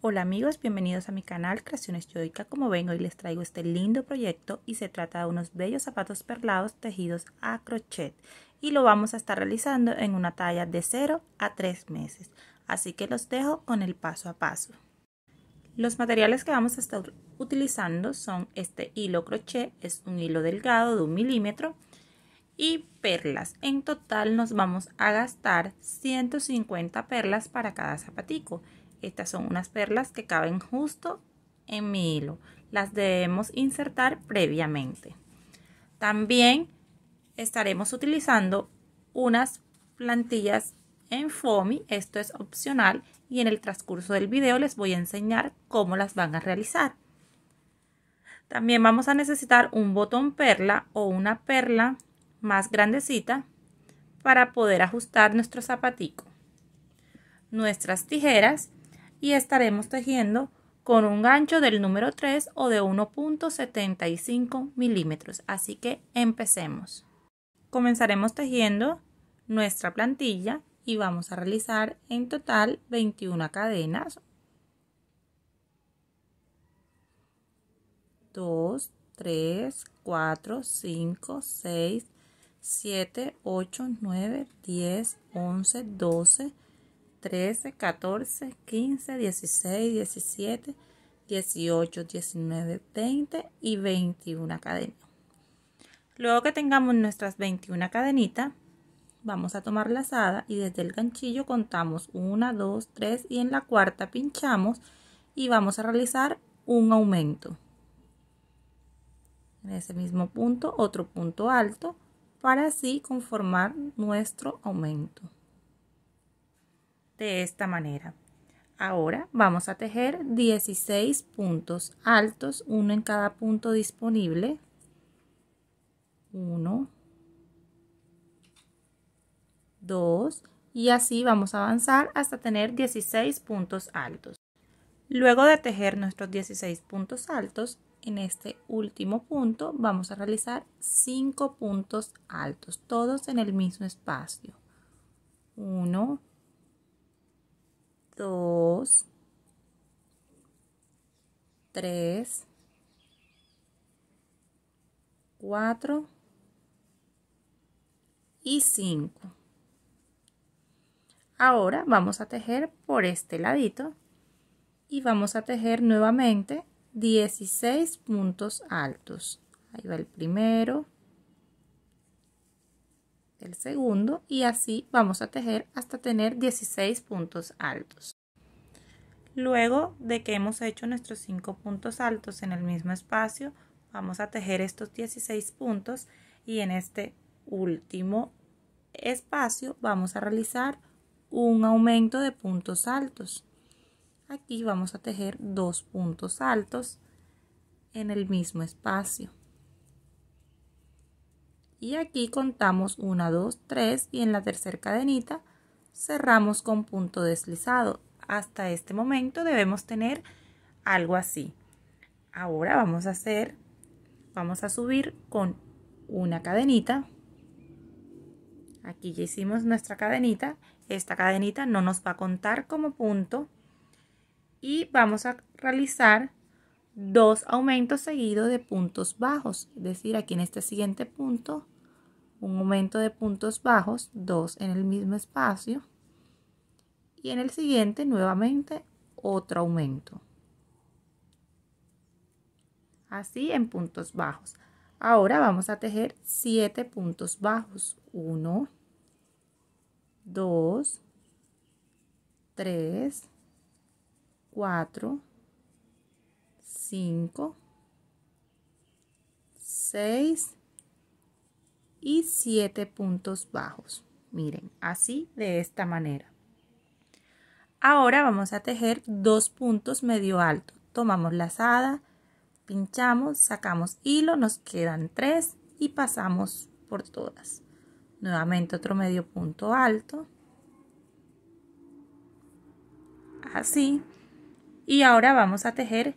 Hola amigos, bienvenidos a mi canal Creaciones Yoica. Como ven, hoy les traigo este lindo proyecto y se trata de unos bellos zapatos perlados tejidos a crochet y lo vamos a estar realizando en una talla de 0 a 3 meses. Así que los dejo con el paso a paso. Los materiales que vamos a estar utilizando son este hilo crochet, es un hilo delgado de un milímetro y perlas. En total nos vamos a gastar 150 perlas para cada zapatico. Estas son unas perlas que caben justo en mi hilo. Las debemos insertar previamente. También estaremos utilizando unas plantillas en FOMI, esto es opcional y en el transcurso del video les voy a enseñar cómo las van a realizar. También vamos a necesitar un botón perla o una perla más grandecita para poder ajustar nuestro zapatico. Nuestras tijeras y estaremos tejiendo con un gancho del número 3 o de 1.75 milímetros. Así que empecemos. Comenzaremos tejiendo nuestra plantilla y vamos a realizar en total 21 cadenas. 2, 3, 4, 5, 6, 7, 8, 9, 10, 11, 12, 13, 14, 15, 16, 17, 18, 19, 20 y 21 cadenas. Luego que tengamos nuestras 21 cadenitas, vamos a tomar la lazada y desde el ganchillo contamos 1, 2, 3 y en la cuarta pinchamos y vamos a realizar un aumento. En ese mismo punto otro punto alto para así conformar nuestro aumento de esta manera. Ahora vamos a tejer 16 puntos altos, uno en cada punto disponible. 1, 2 y así vamos a avanzar hasta tener 16 puntos altos. Luego de tejer nuestros 16 puntos altos, en este último punto vamos a realizar 5 puntos altos, todos en el mismo espacio. 1, dos, tres, cuatro y cinco. Ahora vamos a tejer por este ladito y vamos a tejer nuevamente 16 puntos altos. Ahí va el primero, el segundo y así vamos a tejer hasta tener 16 puntos altos. Luego de que hemos hecho nuestros 5 puntos altos en el mismo espacio, vamos a tejer estos 16 puntos y en este último espacio vamos a realizar un aumento de puntos altos. Aquí vamos a tejer dos puntos altos en el mismo espacio y aquí contamos 1, 2, 3 y en la tercera cadenita cerramos con punto deslizado. Hasta este momento debemos tener algo así. Ahora vamos a hacer, vamos a subir con una cadenita. Aquí ya hicimos nuestra cadenita. Esta cadenita no nos va a contar como punto. Y vamos a realizar dos aumentos seguidos de puntos bajos, es decir, aquí en este siguiente punto, un aumento de puntos bajos, dos en el mismo espacio, y en el siguiente nuevamente otro aumento. Así en puntos bajos. Ahora vamos a tejer siete puntos bajos. uno 2, 3, 4, 5, 6 y 7 puntos bajos. Miren, así de esta manera. Ahora vamos a tejer dos puntos medio alto. Tomamos la lazada, pinchamos, sacamos hilo, nos quedan tres y pasamos por todas. Nuevamente otro medio punto alto. Así. Y ahora vamos a tejer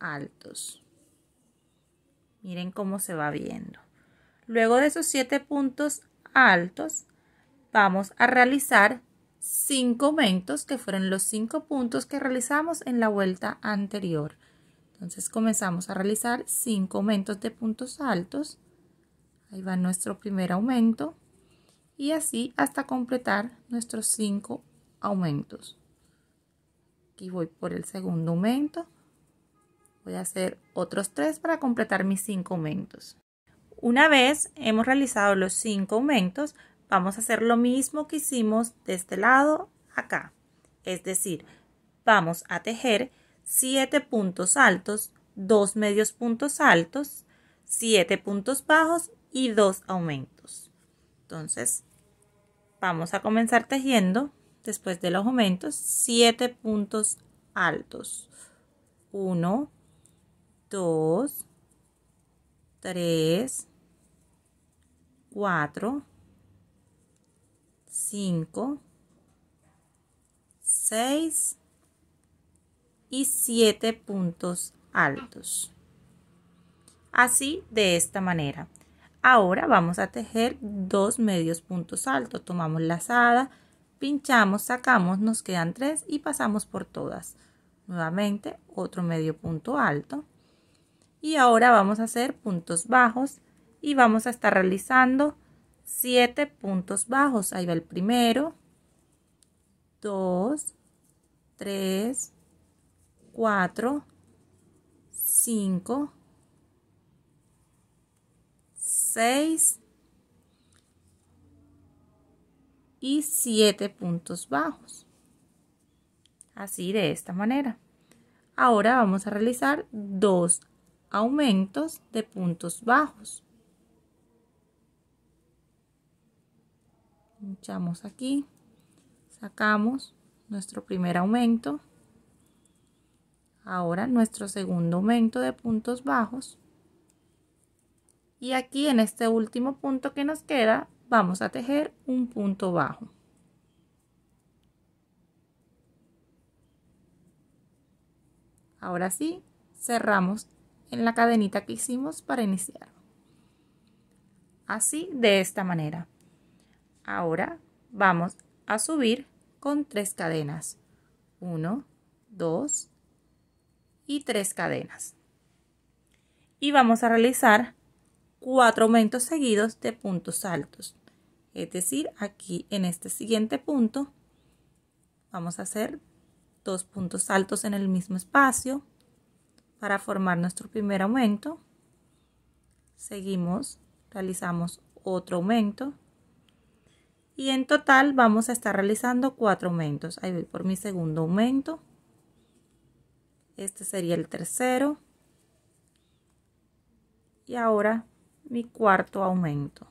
altos. Miren cómo se va viendo. Luego de esos siete puntos altos, vamos a realizar cinco aumentos, que fueron los cinco puntos que realizamos en la vuelta anterior. Entonces comenzamos a realizar cinco aumentos de puntos altos. Ahí va nuestro primer aumento. Y así hasta completar nuestros cinco aumentos. Aquí voy por el segundo aumento. Voy a hacer otros tres para completar mis cinco aumentos. Una vez hemos realizado los cinco aumentos, vamos a hacer lo mismo que hicimos de este lado acá. Es decir, vamos a tejer siete puntos altos, dos medios puntos altos, siete puntos bajos y dos aumentos. Entonces, vamos a comenzar tejiendo después de los aumentos siete puntos altos. 1, 2, 3, 4, 5, 6 y 7 puntos altos. Así de esta manera. Ahora vamos a tejer dos medios puntos altos. Tomamos lazada, pinchamos, sacamos, nos quedan tres y pasamos por todas. Nuevamente otro medio punto alto y ahora vamos a hacer puntos bajos y vamos a estar realizando 7 puntos bajos. Ahí va el primero, 2, 3, 4, 5, 6 y 7 puntos bajos. Así de esta manera. Ahora vamos a realizar dos aumentos de puntos bajos. Pinchamos aquí, sacamos nuestro primer aumento. Ahora nuestro segundo aumento de puntos bajos. Y aquí en este último punto que nos queda vamos a tejer un punto bajo. Ahora sí, cerramos en la cadenita que hicimos para iniciar. Así, de esta manera. Ahora vamos a subir con tres cadenas. 1, 2 y tres cadenas. Y vamos a realizar cuatro aumentos seguidos de puntos altos. Es decir, aquí en este siguiente punto vamos a hacer dos puntos altos en el mismo espacio, para formar nuestro primer aumento. Seguimos, realizamos otro aumento. Y en total vamos a estar realizando cuatro aumentos. Ahí voy por mi segundo aumento. Este sería el tercero. Y ahora mi cuarto aumento.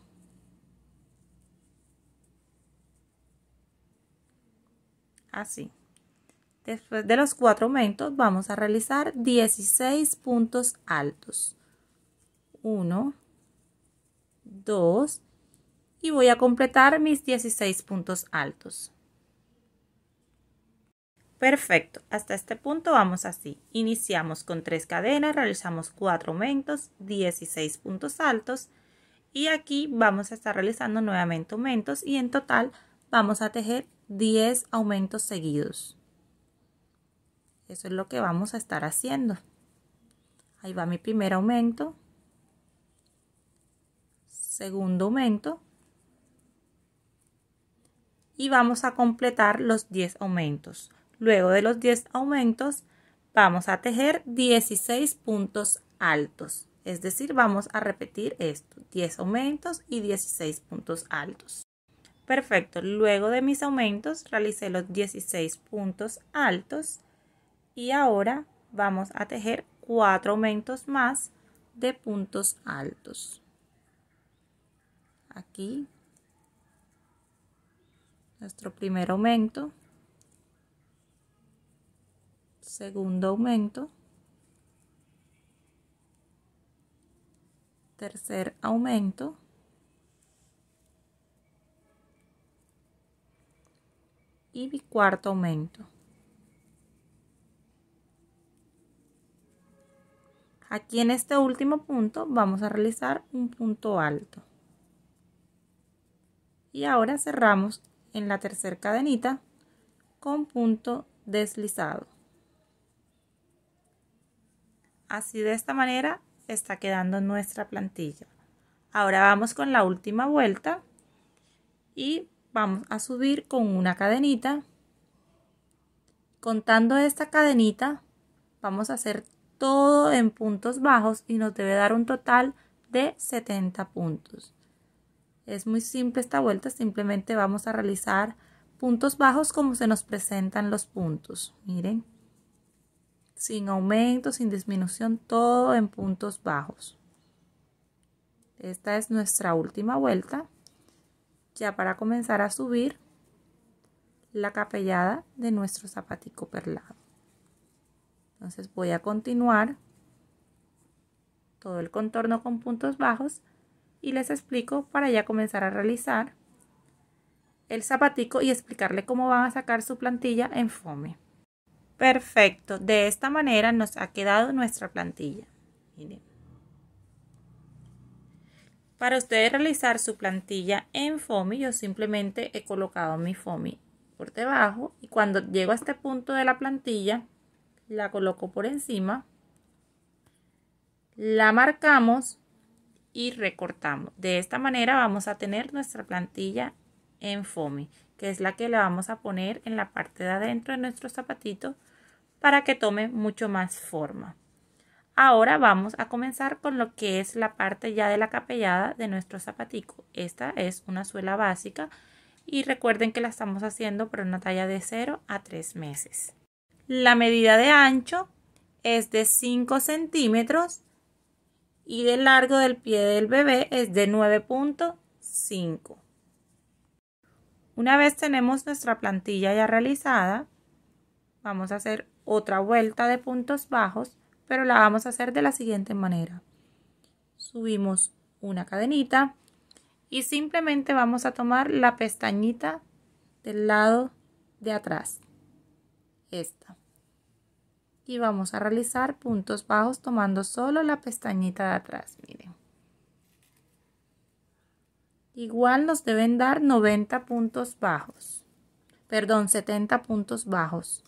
Así. Después de los cuatro aumentos vamos a realizar 16 puntos altos. 1, 2 y voy a completar mis 16 puntos altos. Perfecto, hasta este punto vamos así. Iniciamos con tres cadenas, realizamos cuatro aumentos, 16 puntos altos y aquí vamos a estar realizando nuevamente aumentos y en total vamos a tejer 10 aumentos seguidos. Eso es lo que vamos a estar haciendo. Ahí va mi primer aumento. Segundo aumento. Y vamos a completar los 10 aumentos. Luego de los 10 aumentos vamos a tejer 16 puntos altos. Es decir, vamos a repetir esto. 10 aumentos y 16 puntos altos. Perfecto. Luego de mis aumentos realicé los 16 puntos altos y ahora vamos a tejer cuatro aumentos más de puntos altos aquí nuestro primer aumento segundo aumento tercer aumento y mi cuarto aumento Aquí en este último punto vamos a realizar un punto alto. Y ahora cerramos en la tercera cadenita con punto deslizado. Así de esta manera está quedando nuestra plantilla. Ahora vamos con la última vuelta y vamos a subir con una cadenita. Contando esta cadenita vamos a hacer todo en puntos bajos y nos debe dar un total de 70 puntos. Es muy simple esta vuelta, simplemente vamos a realizar puntos bajos como se nos presentan los puntos. Miren, sin aumento, sin disminución, todo en puntos bajos. Esta es nuestra última vuelta. Ya para comenzar a subir la capellada de nuestro zapatico perlado. Entonces voy a continuar todo el contorno con puntos bajos y les explico para ya comenzar a realizar el zapatico y explicarle cómo van a sacar su plantilla en fome. Perfecto, de esta manera nos ha quedado nuestra plantilla. Miren. Para ustedes realizar su plantilla en foamy, yo simplemente he colocado mi foamy por debajo y cuando llego a este punto de la plantilla, la coloco por encima, la marcamos y recortamos. De esta manera vamos a tener nuestra plantilla en foamy, que es la que le vamos a poner en la parte de adentro de nuestro zapatito para que tome mucho más forma. Ahora vamos a comenzar con lo que es la parte ya de la capellada de nuestro zapatico. Esta es una suela básica y recuerden que la estamos haciendo por una talla de 0 a 3 meses. La medida de ancho es de 5 centímetros y de largo del pie del bebé es de 9.5. Una vez tenemos nuestra plantilla ya realizada, vamos a hacer otra vuelta de puntos bajos, pero la vamos a hacer de la siguiente manera. Subimos una cadenita y simplemente vamos a tomar la pestañita del lado de atrás. Esta y vamos a realizar puntos bajos tomando solo la pestañita de atrás, miren. Igual nos deben dar 90 puntos bajos, perdón, 70 puntos bajos.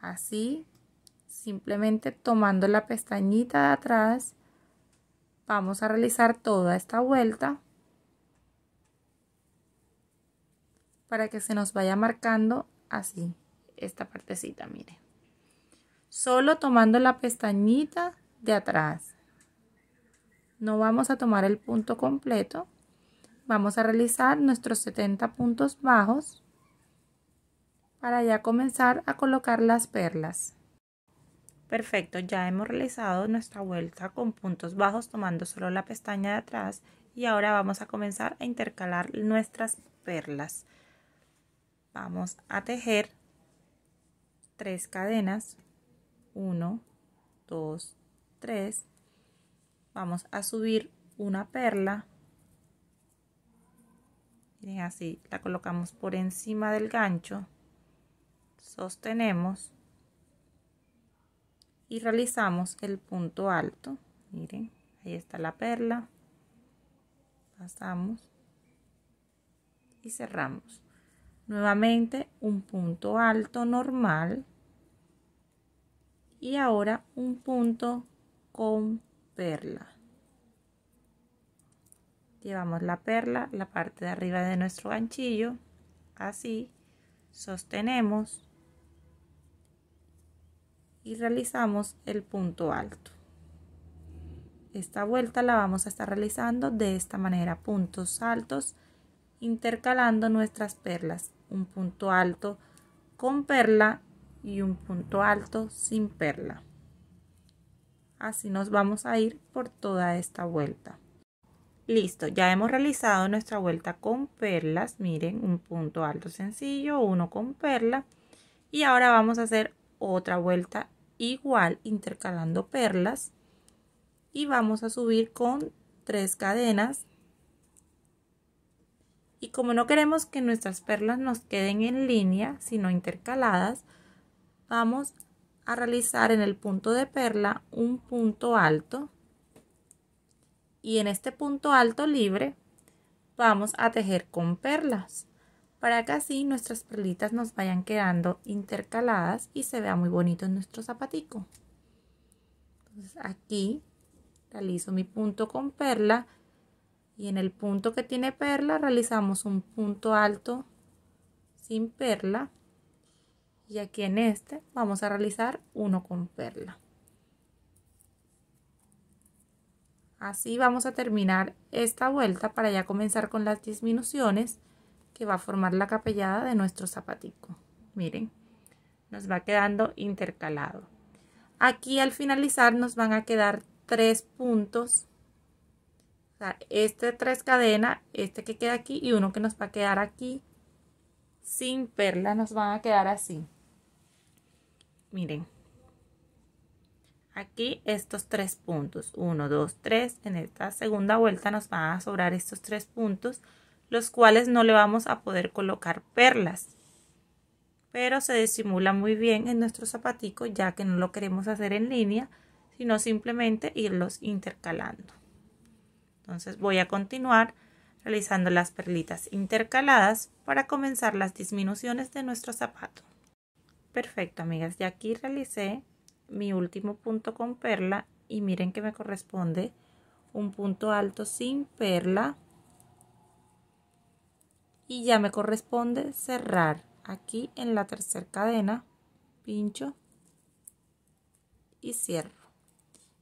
Así, simplemente tomando la pestañita de atrás, vamos a realizar toda esta vuelta para que se nos vaya marcando así esta partecita, miren solo tomando la pestañita de atrás. No vamos a tomar el punto completo. Vamos a realizar nuestros 70 puntos bajos para ya comenzar a colocar las perlas. Perfecto, ya hemos realizado nuestra vuelta con puntos bajos tomando solo la pestaña de atrás y ahora vamos a comenzar a intercalar nuestras perlas. Vamos a tejer tres cadenas 1, 2, 3. Vamos a subir una perla. Miren así, la colocamos por encima del gancho. Sostenemos. Y realizamos el punto alto. Miren, ahí está la perla. Pasamos. Y cerramos. Nuevamente un punto alto normal y ahora un punto con perla llevamos la perla la parte de arriba de nuestro ganchillo así sostenemos y realizamos el punto alto esta vuelta la vamos a estar realizando de esta manera puntos altos intercalando nuestras perlas un punto alto con perla y un punto alto sin perla. Así nos vamos a ir por toda esta vuelta. Listo, ya hemos realizado nuestra vuelta con perlas. Miren, un punto alto sencillo, uno con perla. Y ahora vamos a hacer otra vuelta igual intercalando perlas. Y vamos a subir con tres cadenas. Y como no queremos que nuestras perlas nos queden en línea, sino intercaladas, vamos a realizar en el punto de perla un punto alto y en este punto alto libre vamos a tejer con perlas para que así nuestras perlitas nos vayan quedando intercaladas y se vea muy bonito en nuestro zapatico. Entonces aquí realizo mi punto con perla y en el punto que tiene perla realizamos un punto alto sin perla y aquí en este vamos a realizar uno con perla así vamos a terminar esta vuelta para ya comenzar con las disminuciones que va a formar la capellada de nuestro zapatico miren nos va quedando intercalado aquí al finalizar nos van a quedar tres puntos este tres cadenas este que queda aquí y uno que nos va a quedar aquí sin perla nos van a quedar así miren, aquí estos tres puntos, 1, 2, 3, en esta segunda vuelta nos van a sobrar estos tres puntos, los cuales no le vamos a poder colocar perlas, pero se disimula muy bien en nuestro zapatico ya que no lo queremos hacer en línea, sino simplemente irlos intercalando. Entonces voy a continuar realizando las perlitas intercaladas para comenzar las disminuciones de nuestro zapato. Perfecto, amigas. Ya aquí realicé mi último punto con perla y miren que me corresponde un punto alto sin perla y ya me corresponde cerrar aquí en la tercera cadena pincho y cierro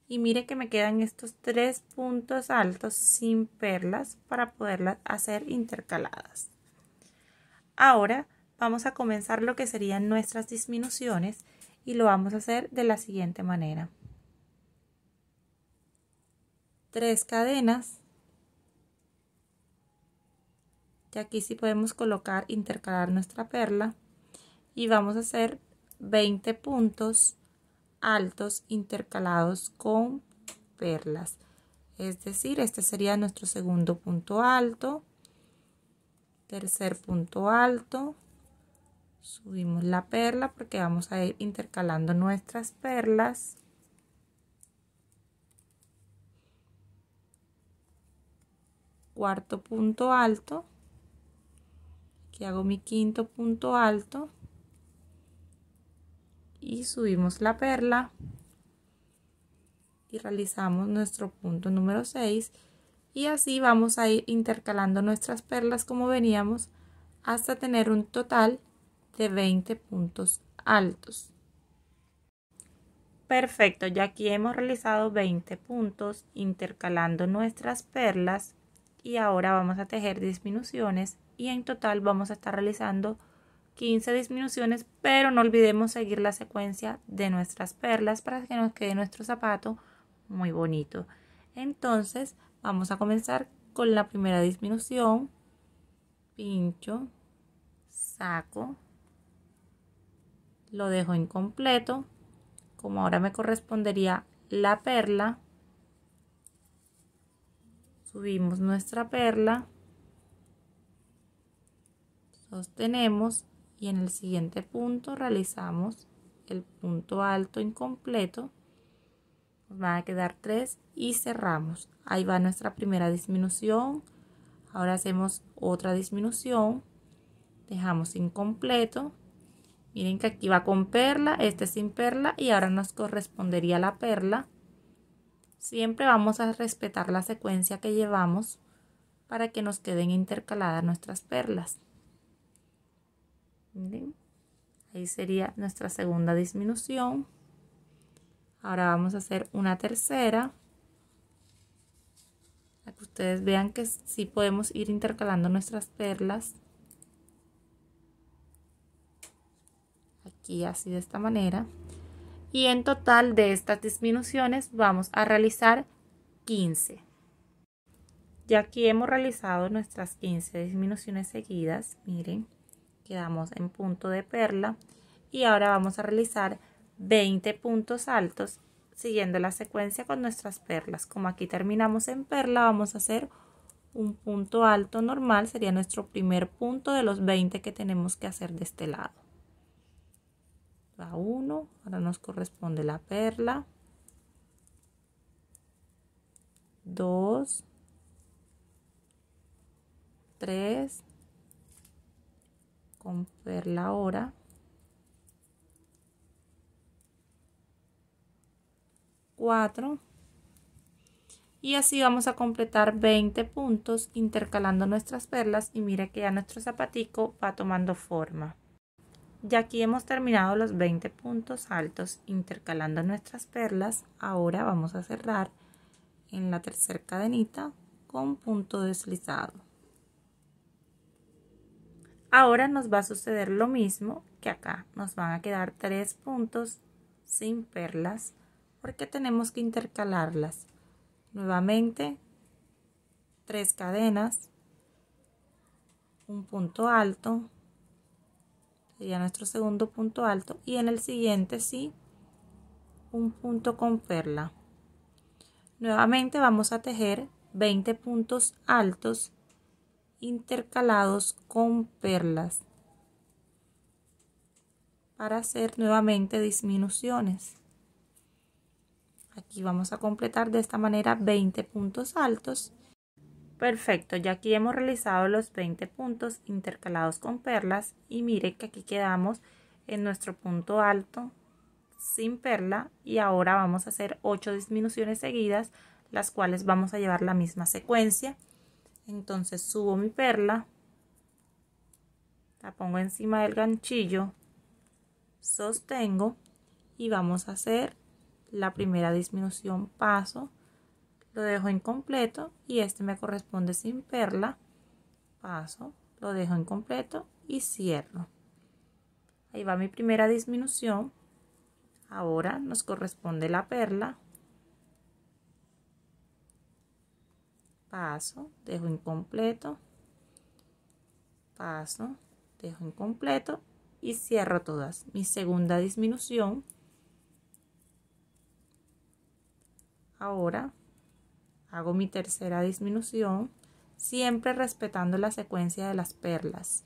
y miren que me quedan estos tres puntos altos sin perlas para poderlas hacer intercaladas ahora vamos a comenzar lo que serían nuestras disminuciones y lo vamos a hacer de la siguiente manera. Tres cadenas. Y aquí sí podemos colocar, intercalar nuestra perla. Y vamos a hacer 20 puntos altos intercalados con perlas. Es decir, este sería nuestro segundo punto alto, tercer punto alto, subimos la perla porque vamos a ir intercalando nuestras perlas cuarto punto alto que hago mi quinto punto alto y subimos la perla y realizamos nuestro punto número 6 y así vamos a ir intercalando nuestras perlas como veníamos hasta tener un total de 20 puntos altos. Perfecto, ya aquí hemos realizado 20 puntos intercalando nuestras perlas y ahora vamos a tejer disminuciones y en total vamos a estar realizando 15 disminuciones, pero no olvidemos seguir la secuencia de nuestras perlas para que nos quede nuestro zapato muy bonito. Entonces vamos a comenzar con la primera disminución, pincho, saco, lo dejo incompleto. Como ahora me correspondería la perla, subimos nuestra perla, sostenemos y en el siguiente punto realizamos el punto alto incompleto. Nos van a quedar tres y cerramos. Ahí va nuestra primera disminución. Ahora hacemos otra disminución. Dejamos incompleto Miren que aquí va con perla, este sin perla y ahora nos correspondería la perla. Siempre vamos a respetar la secuencia que llevamos para que nos queden intercaladas nuestras perlas. ahí sería nuestra segunda disminución. Ahora vamos a hacer una tercera. Para que ustedes vean que sí podemos ir intercalando nuestras perlas. y así de esta manera. Y en total de estas disminuciones vamos a realizar 15. Ya aquí hemos realizado nuestras 15 disminuciones seguidas, miren, quedamos en punto de perla y ahora vamos a realizar 20 puntos altos siguiendo la secuencia con nuestras perlas. Como aquí terminamos en perla, vamos a hacer un punto alto normal, sería nuestro primer punto de los 20 que tenemos que hacer de este lado. 1 Ahora nos corresponde la perla. 2, 3, con perla ahora. 4 y así vamos a completar 20 puntos intercalando nuestras perlas y mira que ya nuestro zapatico va tomando forma. Ya aquí hemos terminado los 20 puntos altos intercalando nuestras perlas. Ahora vamos a cerrar en la tercera cadenita con punto deslizado. Ahora nos va a suceder lo mismo que acá. Nos van a quedar tres puntos sin perlas porque tenemos que intercalarlas. Nuevamente, tres cadenas, un punto alto, sería nuestro segundo punto alto y en el siguiente sí un punto con perla nuevamente vamos a tejer 20 puntos altos intercalados con perlas para hacer nuevamente disminuciones aquí vamos a completar de esta manera 20 puntos altos Perfecto, ya aquí hemos realizado los 20 puntos intercalados con perlas y mire que aquí quedamos en nuestro punto alto sin perla y ahora vamos a hacer 8 disminuciones seguidas las cuales vamos a llevar la misma secuencia. Entonces subo mi perla, la pongo encima del ganchillo, sostengo y vamos a hacer la primera disminución paso lo dejo incompleto y este me corresponde sin perla paso lo dejo incompleto y cierro ahí va mi primera disminución ahora nos corresponde la perla paso dejo incompleto paso dejo incompleto y cierro todas mi segunda disminución ahora hago mi tercera disminución, siempre respetando la secuencia de las perlas.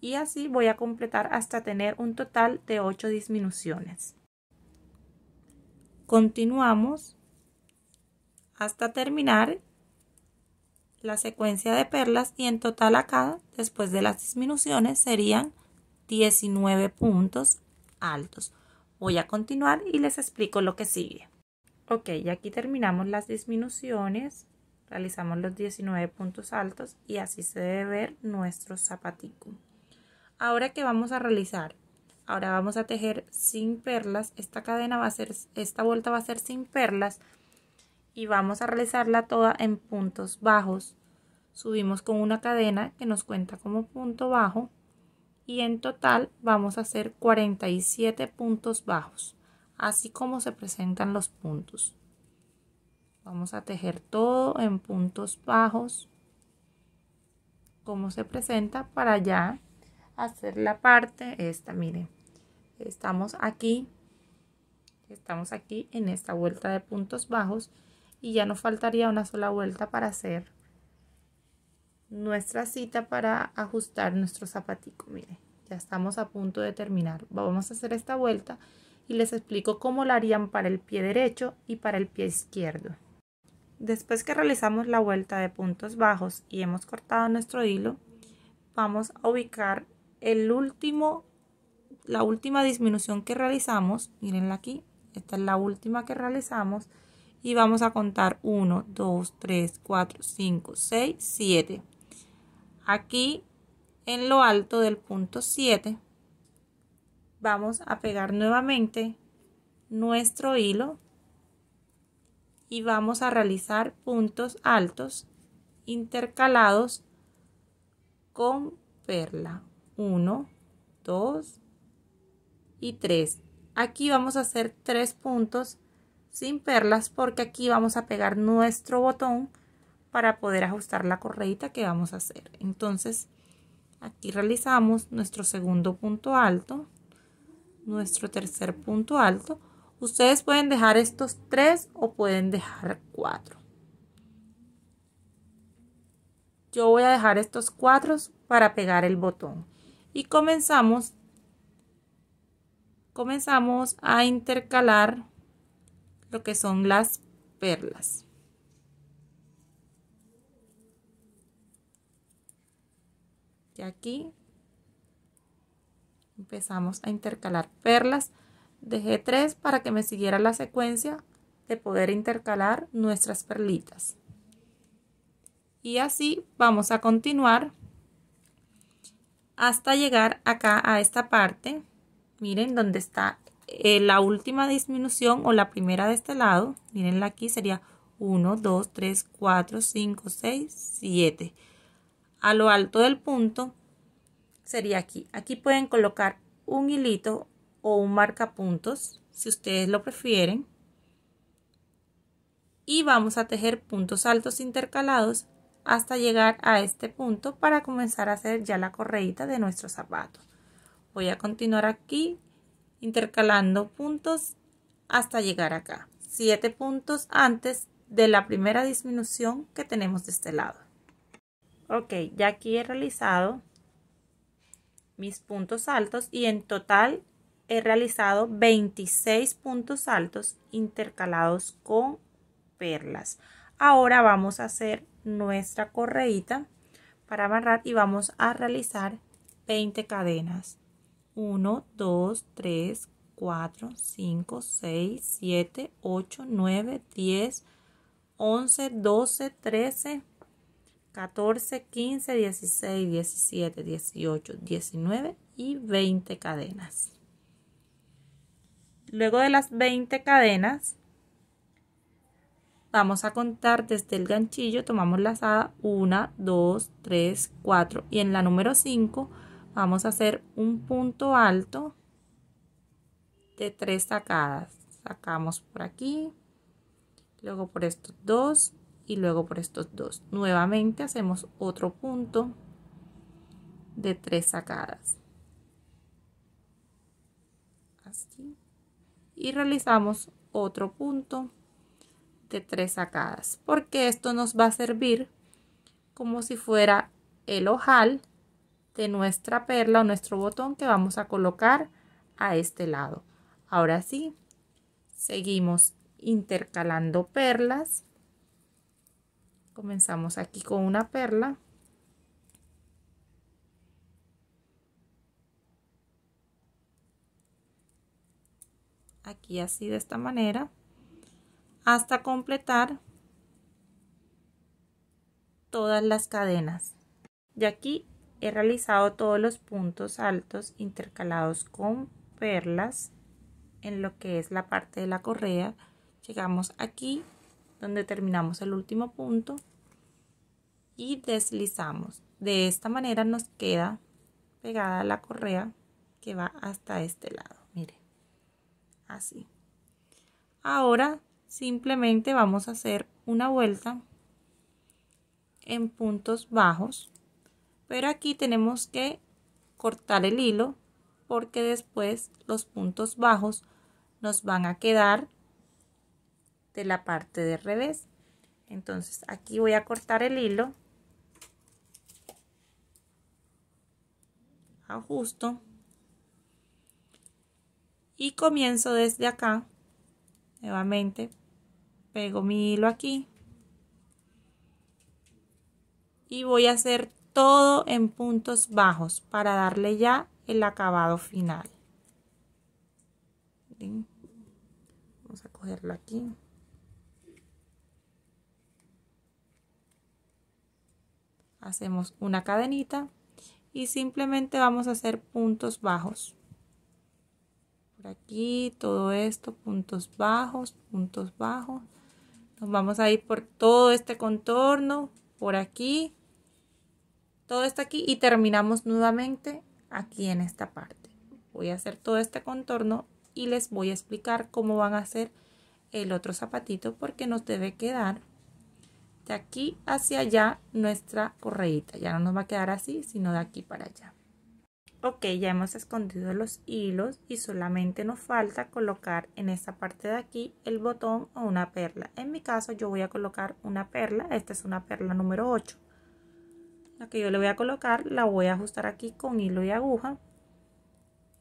Y así voy a completar hasta tener un total de 8 disminuciones. Continuamos hasta terminar la secuencia de perlas y en total acá, después de las disminuciones, serían 19 puntos altos. Voy a continuar y les explico lo que sigue. Ok, y aquí terminamos las disminuciones, realizamos los 19 puntos altos y así se debe ver nuestro zapatico. Ahora, ¿qué vamos a realizar? Ahora vamos a tejer sin perlas, esta cadena va a ser, esta vuelta va a ser sin perlas y vamos a realizarla toda en puntos bajos. Subimos con una cadena que nos cuenta como punto bajo y en total vamos a hacer 47 puntos bajos, así como se presentan los puntos. Vamos a tejer todo en puntos bajos, como se presenta para ya hacer la parte esta, miren. Estamos aquí, estamos aquí en esta vuelta de puntos bajos y ya nos faltaría una sola vuelta para hacer nuestra cita para ajustar nuestro zapatico. Miren, ya estamos a punto de terminar. Vamos a hacer esta vuelta y les explico cómo la harían para el pie derecho y para el pie izquierdo. Después que realizamos la vuelta de puntos bajos y hemos cortado nuestro hilo, vamos a ubicar el último, la última disminución que realizamos. mirenla aquí, esta es la última que realizamos. Y vamos a contar 1, 2, 3, 4, 5, 6, 7. Aquí en lo alto del punto 7 vamos a pegar nuevamente nuestro hilo y vamos a realizar puntos altos intercalados con perla 1 2 y 3 aquí vamos a hacer tres puntos sin perlas porque aquí vamos a pegar nuestro botón para poder ajustar la correita que vamos a hacer. Entonces aquí realizamos nuestro segundo punto alto, nuestro tercer punto alto. Ustedes pueden dejar estos tres o pueden dejar cuatro. Yo voy a dejar estos cuatro para pegar el botón. Y comenzamos, comenzamos a intercalar lo que son las perlas. y aquí empezamos a intercalar perlas dejé 3 para que me siguiera la secuencia de poder intercalar nuestras perlitas y así vamos a continuar hasta llegar acá a esta parte miren donde está eh, la última disminución o la primera de este lado mirenla aquí sería 1 2 3 4 5 6 7 a lo alto del punto sería aquí. Aquí pueden colocar un hilito o un marca puntos si ustedes lo prefieren. Y vamos a tejer puntos altos intercalados hasta llegar a este punto para comenzar a hacer ya la correita de nuestro zapato. Voy a continuar aquí intercalando puntos hasta llegar acá. siete puntos antes de la primera disminución que tenemos de este lado. Ok, ya aquí he realizado mis puntos altos y en total he realizado 26 puntos altos intercalados con perlas. Ahora vamos a hacer nuestra correíta para amarrar y vamos a realizar 20 cadenas. 1, 2, 3, 4, 5, 6, 7, 8, 9, 10, 11, 12, 13, 14, 15, 16, 17, 18, 19 y 20 cadenas. Luego de las 20 cadenas, vamos a contar desde el ganchillo, tomamos la lazada 1, 2, 3, 4 y en la número 5 vamos a hacer un punto alto de 3 sacadas. Sacamos por aquí, luego por estos dos y luego por estos dos. Nuevamente hacemos otro punto de tres sacadas. Así. Y realizamos otro punto de tres sacadas. Porque esto nos va a servir como si fuera el ojal de nuestra perla o nuestro botón que vamos a colocar a este lado. Ahora sí, seguimos intercalando perlas comenzamos aquí con una perla aquí así de esta manera hasta completar todas las cadenas y aquí he realizado todos los puntos altos intercalados con perlas en lo que es la parte de la correa llegamos aquí donde terminamos el último punto y deslizamos. De esta manera nos queda pegada la correa que va hasta este lado. Mire, así. Ahora simplemente vamos a hacer una vuelta en puntos bajos, pero aquí tenemos que cortar el hilo porque después los puntos bajos nos van a quedar de la parte de revés entonces aquí voy a cortar el hilo ajusto y comienzo desde acá nuevamente pego mi hilo aquí y voy a hacer todo en puntos bajos para darle ya el acabado final vamos a cogerlo aquí hacemos una cadenita y simplemente vamos a hacer puntos bajos por aquí todo esto puntos bajos puntos bajos nos vamos a ir por todo este contorno por aquí todo está aquí y terminamos nuevamente aquí en esta parte voy a hacer todo este contorno y les voy a explicar cómo van a hacer el otro zapatito porque nos debe quedar de aquí hacia allá nuestra correita. Ya no nos va a quedar así, sino de aquí para allá. Ok, ya hemos escondido los hilos y solamente nos falta colocar en esta parte de aquí el botón o una perla. En mi caso yo voy a colocar una perla, esta es una perla número 8. La que yo le voy a colocar la voy a ajustar aquí con hilo y aguja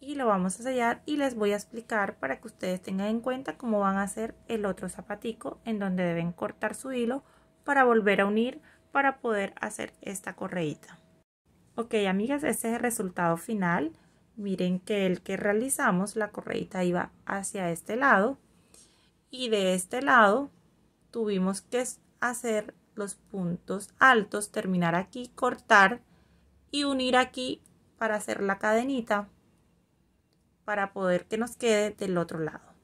y lo vamos a sellar y les voy a explicar para que ustedes tengan en cuenta cómo van a hacer el otro zapatico en donde deben cortar su hilo para volver a unir para poder hacer esta correita Ok, amigas, este es el resultado final. Miren que el que realizamos, la correita iba hacia este lado y de este lado tuvimos que hacer los puntos altos, terminar aquí, cortar y unir aquí para hacer la cadenita para poder que nos quede del otro lado.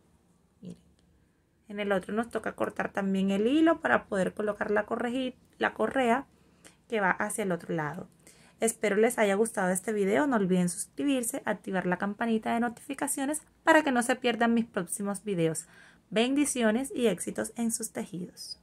En el otro nos toca cortar también el hilo para poder colocar la, la correa que va hacia el otro lado. Espero les haya gustado este video, no olviden suscribirse, activar la campanita de notificaciones para que no se pierdan mis próximos videos. Bendiciones y éxitos en sus tejidos.